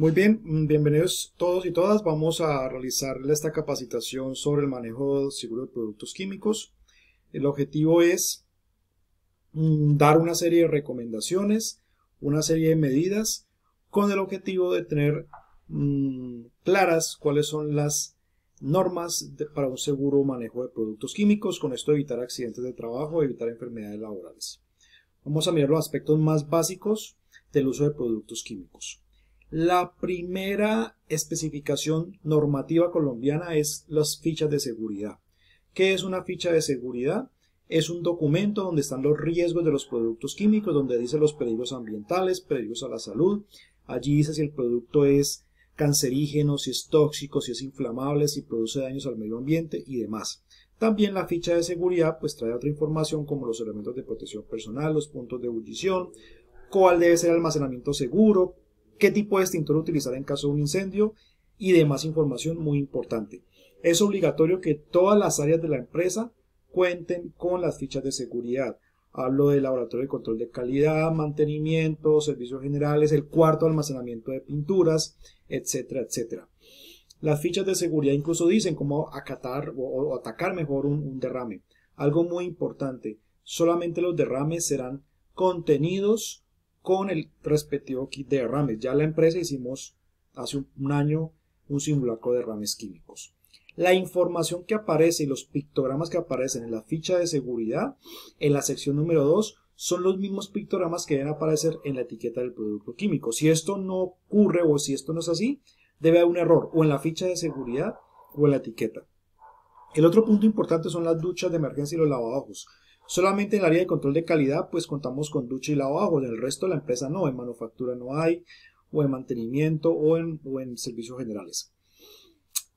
Muy bien, mm, bienvenidos todos y todas. Vamos a realizar esta capacitación sobre el manejo seguro de productos químicos. El objetivo es mm, dar una serie de recomendaciones, una serie de medidas, con el objetivo de tener mm, claras cuáles son las normas para un seguro manejo de productos químicos, con esto evitar accidentes de trabajo, evitar enfermedades laborales. Vamos a mirar los aspectos más básicos del uso de productos químicos. La primera especificación normativa colombiana es las fichas de seguridad. ¿Qué es una ficha de seguridad? Es un documento donde están los riesgos de los productos químicos, donde dice los peligros ambientales, peligros a la salud. Allí dice si el producto es cancerígeno, si es tóxico, si es inflamable, si produce daños al medio ambiente y demás. También la ficha de seguridad pues trae otra información como los elementos de protección personal, los puntos de ebullición, cuál debe ser el almacenamiento seguro, qué tipo de extintor utilizar en caso de un incendio y demás información muy importante. Es obligatorio que todas las áreas de la empresa cuenten con las fichas de seguridad. Hablo del laboratorio de control de calidad, mantenimiento, servicios generales, el cuarto almacenamiento de pinturas, etcétera, etcétera. Las fichas de seguridad incluso dicen cómo acatar o, atacar mejor un, un derrame. Algo muy importante, solamente los derrames serán contenidos con el respectivo kit de derrames. Ya la empresa hicimos hace un año un simulacro de derrames químicos. La información que aparece y los pictogramas que aparecen en la ficha de seguridad, en la sección número 2, son los mismos pictogramas que deben aparecer en la etiqueta del producto químico. Si esto no ocurre o si esto no es así, debe haber un error o en la ficha de seguridad o en la etiqueta. El otro punto importante son las duchas de emergencia y los lavabos. Solamente en el área de control de calidad, pues contamos con ducha y en el resto de la empresa no, en manufactura no hay, o en mantenimiento, o en, o en servicios generales.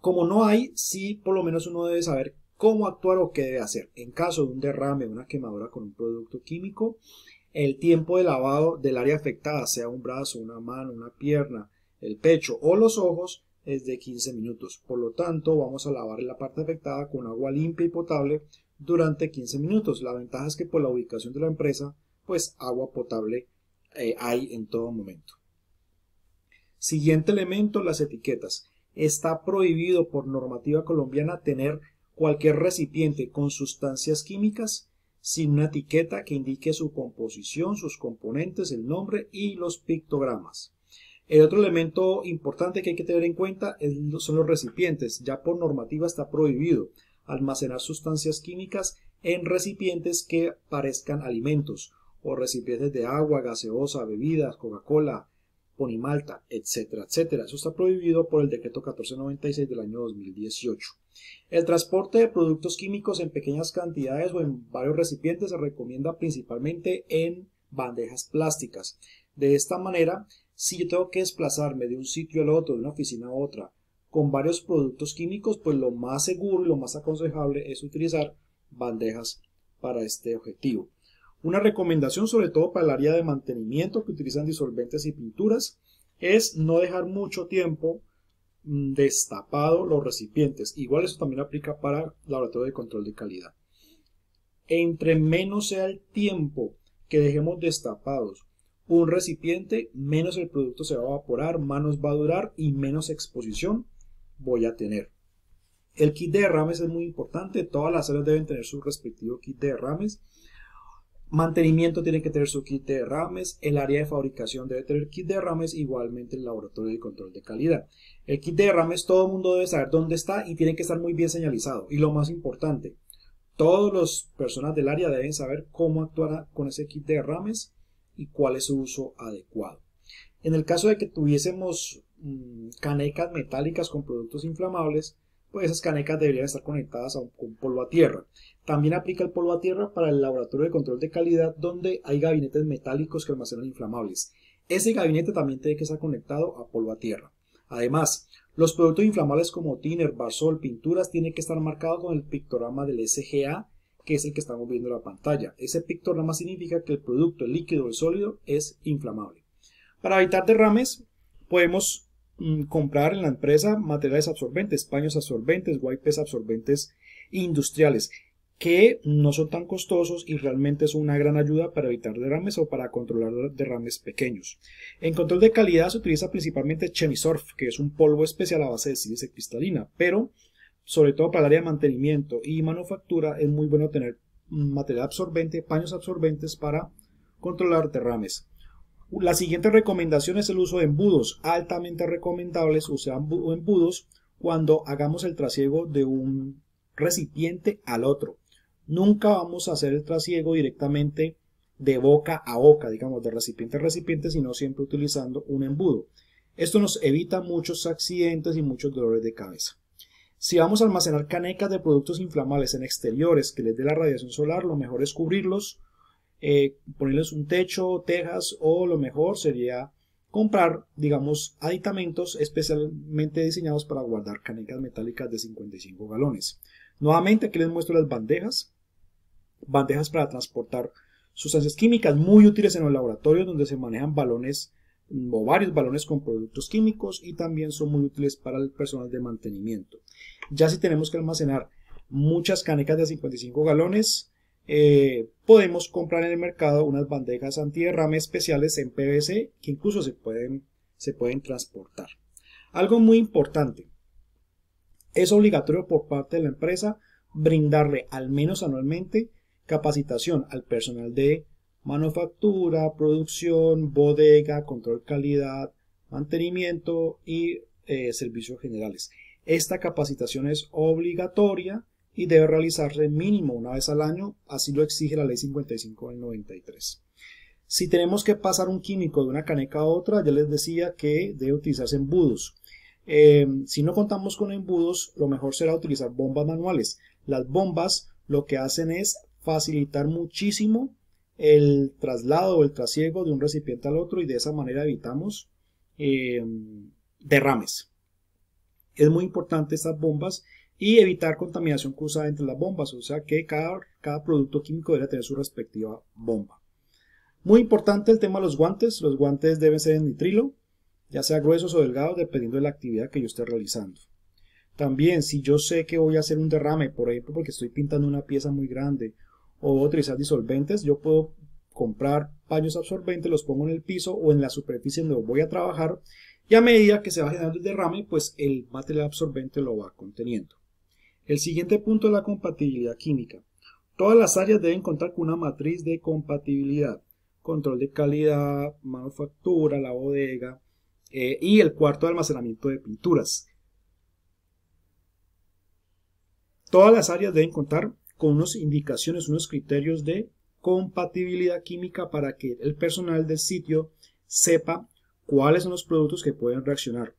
Como no hay, sí, por lo menos uno debe saber cómo actuar o qué debe hacer. En caso de un derrame, una quemadura con un producto químico, el tiempo de lavado del área afectada, sea un brazo, una mano, una pierna, el pecho o los ojos, es de 15 minutos. Por lo tanto, vamos a lavar la parte afectada con agua limpia y potable durante 15 minutos. La ventaja es que por la ubicación de la empresa, pues agua potable eh, hay en todo momento. Siguiente elemento, las etiquetas. Está prohibido por normativa colombiana tener cualquier recipiente con sustancias químicas sin una etiqueta que indique su composición, sus componentes, el nombre y los pictogramas. El otro elemento importante que hay que tener en cuenta son los recipientes. Ya por normativa está prohibido almacenar sustancias químicas en recipientes que parezcan alimentos o recipientes de agua, gaseosa, bebidas, Coca-Cola, Ponimalta, etcétera, etcétera. Eso está prohibido por el decreto 1496 del año 2018. El transporte de productos químicos en pequeñas cantidades o en varios recipientes se recomienda principalmente en bandejas plásticas. De esta manera, si yo tengo que desplazarme de un sitio al otro, de una oficina a otra, con varios productos químicos, pues lo más seguro y lo más aconsejable es utilizar bandejas para este objetivo. Una recomendación sobre todo para el área de mantenimiento que utilizan disolventes y pinturas es no dejar mucho tiempo mm, destapado los recipientes. Igual eso también aplica para laboratorio de control de calidad. Entre menos sea el tiempo que dejemos destapados un recipiente, menos el producto se va a evaporar, menos va a durar y menos exposición voy a tener. El kit de derrames es muy importante, todas las áreas deben tener su respectivo kit de derrames. Mantenimiento tiene que tener su kit de derrames, el área de fabricación debe tener kit de derrames, igualmente el laboratorio de control de calidad. El kit de derrames todo el mundo debe saber dónde está y tiene que estar muy bien señalizado. Y lo más importante, Todos las personas del área deben saber cómo actuar con ese kit de derrames y cuál es su uso adecuado. En el caso de que tuviésemos Mm, canecas metálicas con productos inflamables, pues esas canecas deberían estar conectadas a un, polvo a tierra. También aplica el polvo a tierra para el laboratorio de control de calidad donde hay gabinetes metálicos que almacenan inflamables. Ese gabinete también tiene que estar conectado a polvo a tierra. Además, los productos inflamables como tiner, barsol, pinturas tienen que estar marcados con el pictograma del SGA, que es el que estamos viendo en la pantalla. Ese pictograma significa que el producto, el líquido o el sólido es inflamable. Para evitar derrames, podemos Mm, comprar en la empresa materiales absorbentes, paños absorbentes, wipes absorbentes industriales, que no son tan costosos y realmente es una gran ayuda para evitar derrames o para controlar derrames pequeños. En control de calidad se utiliza principalmente Chemisorf que es un polvo especial a base de sílice cristalina, pero sobre todo para el área de mantenimiento y manufactura es muy bueno tener material absorbente, paños absorbentes para controlar derrames. La siguiente recomendación es el uso de embudos, altamente recomendables usar embudos cuando hagamos el trasiego de un recipiente al otro. Nunca vamos a hacer el trasiego directamente de boca a boca, digamos, de recipiente a recipiente, sino siempre utilizando un embudo. Esto nos evita muchos accidentes y muchos dolores de cabeza. Si vamos a almacenar canecas de productos inflamables en exteriores que les dé la radiación solar, lo mejor es cubrirlos eh, ponerles un techo, tejas o lo mejor sería comprar, digamos, aditamentos especialmente diseñados para guardar canecas metálicas de 55 galones. Nuevamente aquí les muestro las bandejas, bandejas para transportar sustancias químicas muy útiles en los laboratorios donde se manejan balones mm, o varios balones con productos químicos y también son muy útiles para el personal de mantenimiento. Ya si tenemos que almacenar muchas canecas de 55 galones, eh, podemos comprar en el mercado unas bandejas antiderrame especiales en PVC que incluso se pueden, se pueden transportar. Algo muy importante, es obligatorio por parte de la empresa brindarle al menos anualmente capacitación al personal de manufactura, producción, bodega, control calidad, mantenimiento y eh, servicios generales. Esta capacitación es obligatoria y debe realizarse mínimo una vez al año, así lo exige la ley 55 del 93. Si tenemos que pasar un químico de una caneca a otra, ya les decía que debe utilizarse embudos. Eh, si no contamos con embudos, lo mejor será utilizar bombas manuales. Las bombas lo que hacen es facilitar muchísimo el traslado o el trasiego de un recipiente al otro y de esa manera evitamos eh, derrames. Es muy importante estas bombas y evitar contaminación cruzada entre las bombas, o sea que cada, cada producto químico debe tener su respectiva bomba. Muy importante el tema de los guantes, los guantes deben ser en nitrilo, ya sea gruesos o delgados, dependiendo de la actividad que yo esté realizando. También, si yo sé que voy a hacer un derrame, por ejemplo, porque estoy pintando una pieza muy grande o voy utilizar disolventes, yo puedo comprar paños absorbentes, los pongo en el piso o en la superficie donde voy a trabajar y a medida que se va generando el derrame, pues el material absorbente lo va conteniendo. El siguiente punto es la compatibilidad química. Todas las áreas deben contar con una matriz de compatibilidad. Control de calidad, manufactura, la bodega eh, y el cuarto de almacenamiento de pinturas. Todas las áreas deben contar con unas indicaciones, unos criterios de compatibilidad química para que el personal del sitio sepa cuáles son los productos que pueden reaccionar.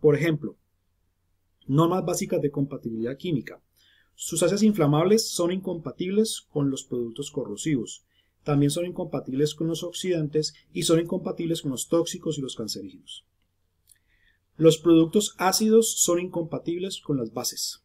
por ejemplo, normas básicas de compatibilidad química. Sus Sustancias inflamables son incompatibles con los productos corrosivos, también son incompatibles con los oxidantes y son incompatibles con los tóxicos y los cancerígenos. Los productos ácidos son incompatibles con las bases.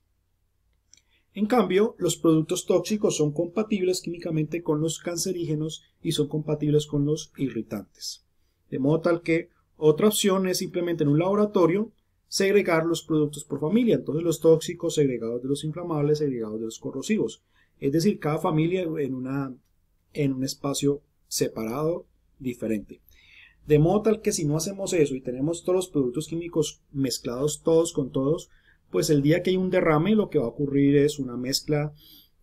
En cambio, los productos tóxicos son compatibles químicamente con los cancerígenos y son compatibles con los irritantes. De modo tal que otra opción es simplemente en un laboratorio segregar los productos por familia, entonces los tóxicos segregados de los inflamables, segregados de los corrosivos. Es decir, cada familia en, una, en un espacio separado, diferente. De modo tal que si no hacemos eso y tenemos todos los productos químicos mezclados todos con todos, pues el día que hay un derrame lo que va a ocurrir es una mezcla,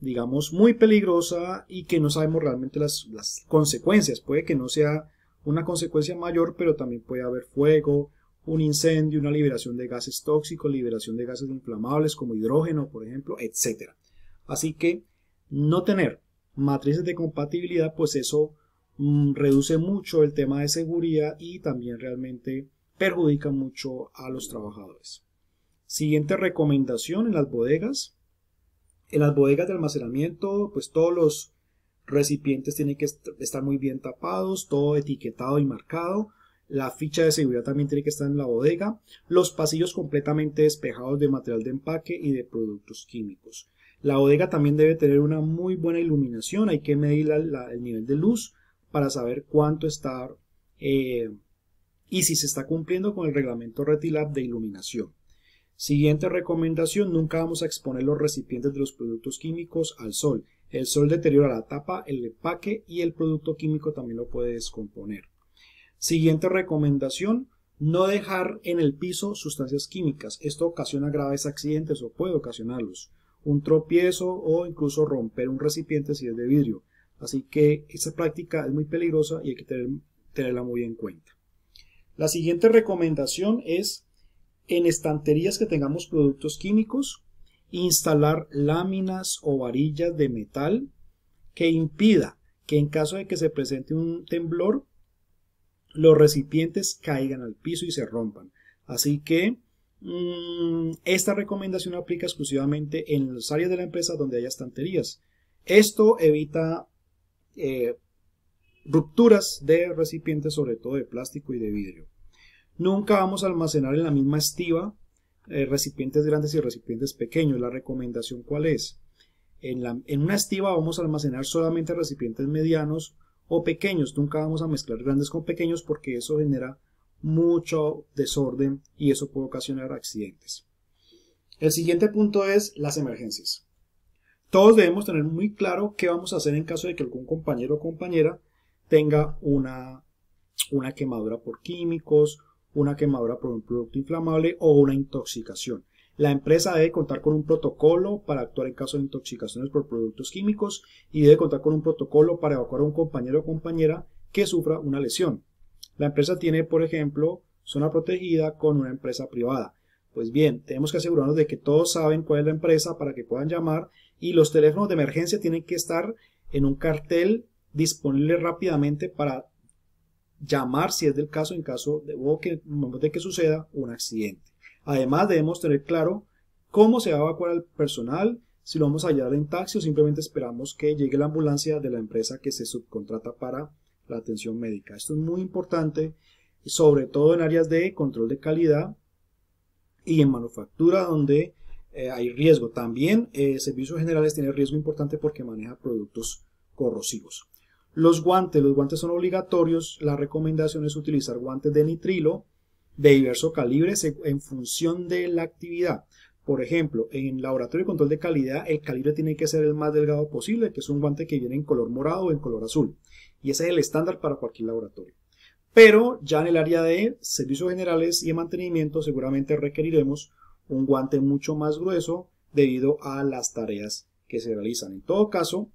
digamos, muy peligrosa y que no sabemos realmente las consecuencias. Puede que no sea una consecuencia mayor, pero también puede haber fuego, un incendio, una liberación de gases tóxicos, liberación de gases inflamables como hidrógeno, por ejemplo, etc. Así que no tener matrices de compatibilidad, pues eso mm, reduce mucho el tema de seguridad y también realmente perjudica mucho a los trabajadores. Siguiente recomendación en las bodegas. En las bodegas de almacenamiento, pues todos los recipientes tienen que estar muy bien tapados, todo etiquetado y marcado la ficha de seguridad también tiene que estar en la bodega. Los pasillos completamente despejados de material de empaque y de productos químicos. La bodega también debe tener una muy buena iluminación. Hay que medir el nivel de luz para saber cuánto está eh, y si se está cumpliendo con el reglamento Retilab de iluminación. Siguiente recomendación, nunca vamos a exponer los recipientes de los productos químicos al sol. El sol deteriora la tapa, el empaque y el producto químico también lo puede descomponer. Siguiente recomendación, no dejar en el piso sustancias químicas. Esto ocasiona graves accidentes o puede ocasionarlos. Un tropiezo o incluso romper un recipiente si es de vidrio. Así que esta práctica es muy peligrosa y hay que tenerla muy en cuenta. La siguiente recomendación es en estanterías que tengamos productos químicos, instalar láminas o varillas de metal que impida que en caso de que se presente un temblor los recipientes caigan al piso y se rompan. Así que mm, esta recomendación aplica exclusivamente en las áreas de la empresa donde haya estanterías. Esto evita eh, rupturas de recipientes, sobre todo de plástico y de vidrio. Nunca vamos a almacenar en la misma estiva eh, recipientes grandes y recipientes pequeños. La recomendación cuál es? En, en una estiva vamos a almacenar solamente recipientes medianos o pequeños. Nunca vamos a mezclar grandes con pequeños porque eso genera mucho desorden y eso puede ocasionar accidentes. El siguiente punto es las emergencias. Todos debemos tener muy claro qué vamos a hacer en caso de que algún compañero o compañera tenga una, una quemadura por químicos, una quemadura por un producto inflamable o una intoxicación. La empresa debe contar con un protocolo para actuar en caso de intoxicaciones por productos químicos y debe contar con un protocolo para evacuar a un compañero o compañera que sufra una lesión. La empresa tiene, por ejemplo, zona protegida con una empresa privada. Pues bien, tenemos que asegurarnos de que todos saben cuál es la empresa para que puedan llamar y los teléfonos de emergencia tienen que estar en un cartel disponible rápidamente para llamar si es del caso en caso de, de que suceda un accidente. Además, debemos tener claro cómo se va a evacuar al personal, si lo vamos a hallar en taxi o simplemente esperamos que llegue la ambulancia de la empresa que se subcontrata para la atención médica. Esto es muy importante, sobre todo en áreas de control de calidad y en manufactura donde eh, hay riesgo. También eh, servicios generales tienen riesgo importante porque maneja productos corrosivos. Los guantes, los guantes son obligatorios. La recomendación es utilizar guantes de nitrilo de diverso calibre en función de la actividad. Por ejemplo, en laboratorio de control de calidad, el calibre tiene que ser el más delgado posible, que es un guante que viene en color morado o en color azul. Y ese es el estándar para cualquier laboratorio. Pero ya en el área de servicios generales y de mantenimiento seguramente requeriremos un guante mucho más grueso debido a las tareas que se realizan. En todo caso,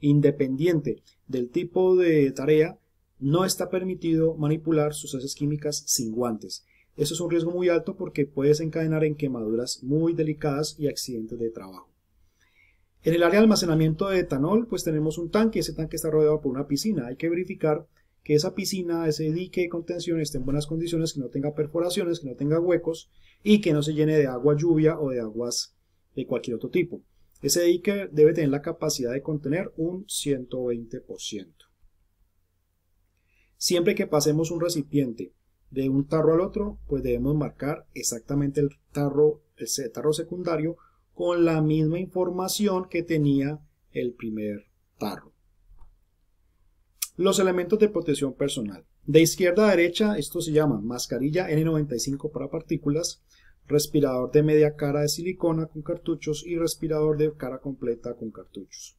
independiente del tipo de tarea, no está permitido manipular sustancias químicas sin guantes. Eso es un riesgo muy alto porque puede desencadenar en quemaduras muy delicadas y accidentes de trabajo. En el área de almacenamiento de etanol, pues tenemos un tanque, ese tanque está rodeado por una piscina. Hay que verificar que esa piscina, ese dique de contención esté en buenas condiciones, que no tenga perforaciones, que no tenga huecos y que no se llene de agua lluvia o de aguas de cualquier otro tipo. Ese dique debe tener la capacidad de contener un 120%. Siempre que pasemos un recipiente de un tarro al otro, pues debemos marcar exactamente el tarro, tarro secundario con la misma información que tenía el primer tarro. Los elementos de protección personal. De izquierda a derecha, esto se llama mascarilla N95 para partículas, respirador de media cara de silicona con cartuchos y respirador de cara completa con cartuchos.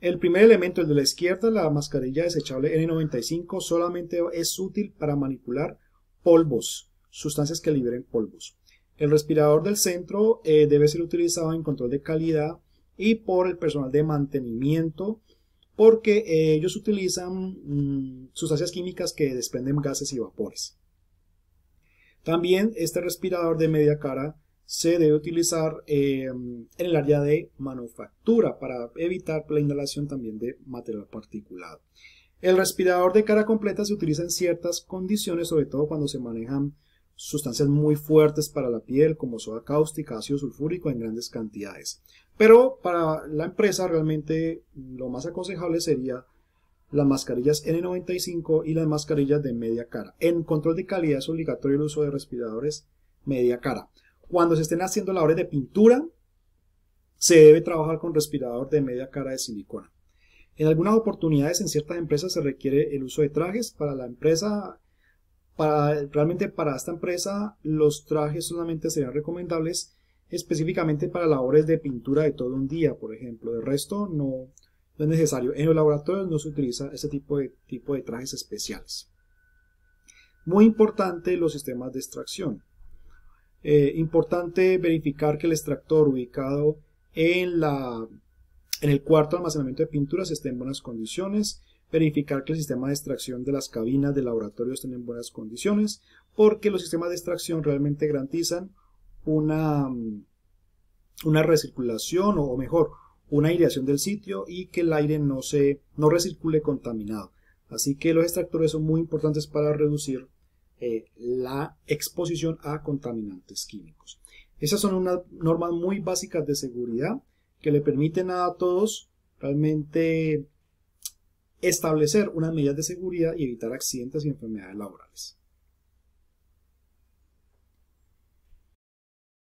El primer elemento, el de la izquierda, la mascarilla desechable N95, solamente es útil para manipular polvos, sustancias que liberen polvos. El respirador del centro eh, debe ser utilizado en control de calidad y por el personal de mantenimiento porque eh, ellos utilizan mm, sustancias químicas que desprenden gases y vapores. También este respirador de media cara se debe utilizar em, en el área de manufactura para evitar la inhalación también de material particulado. El respirador de cara completa se utiliza en ciertas condiciones, sobre todo cuando se manejan sustancias muy fuertes para la piel como soda cáustica, ácido sulfúrico en grandes cantidades. Pero para la empresa realmente lo más aconsejable sería las mascarillas N95 y las mascarillas de media cara. En control de calidad es obligatorio el uso de respiradores media cara. Cuando se estén haciendo labores de pintura, se debe trabajar con respirador de media cara de silicona. En algunas oportunidades en ciertas empresas se requiere el uso de trajes para la empresa. Para, realmente para esta empresa los trajes solamente serían recomendables específicamente para labores de pintura de todo un día, por ejemplo. De resto no, no es necesario. En los laboratorios no se utiliza ese tipo de, tipo de trajes especiales. Muy importante los sistemas de extracción. Eh, importante verificar que el extractor ubicado en, la, en el cuarto almacenamiento de pinturas esté en buenas condiciones. Verificar que el sistema de extracción de las cabinas de laboratorio esté en buenas condiciones, porque los sistemas de extracción realmente garantizan una, una recirculación o, o mejor, una aireación del sitio y que el aire no, se, no recircule contaminado. Así que los extractores son muy importantes para reducir eh, la exposición a contaminantes químicos. Esas son unas normas muy básicas de seguridad que le permiten a todos realmente establecer unas medidas de seguridad y evitar accidentes y enfermedades laborales.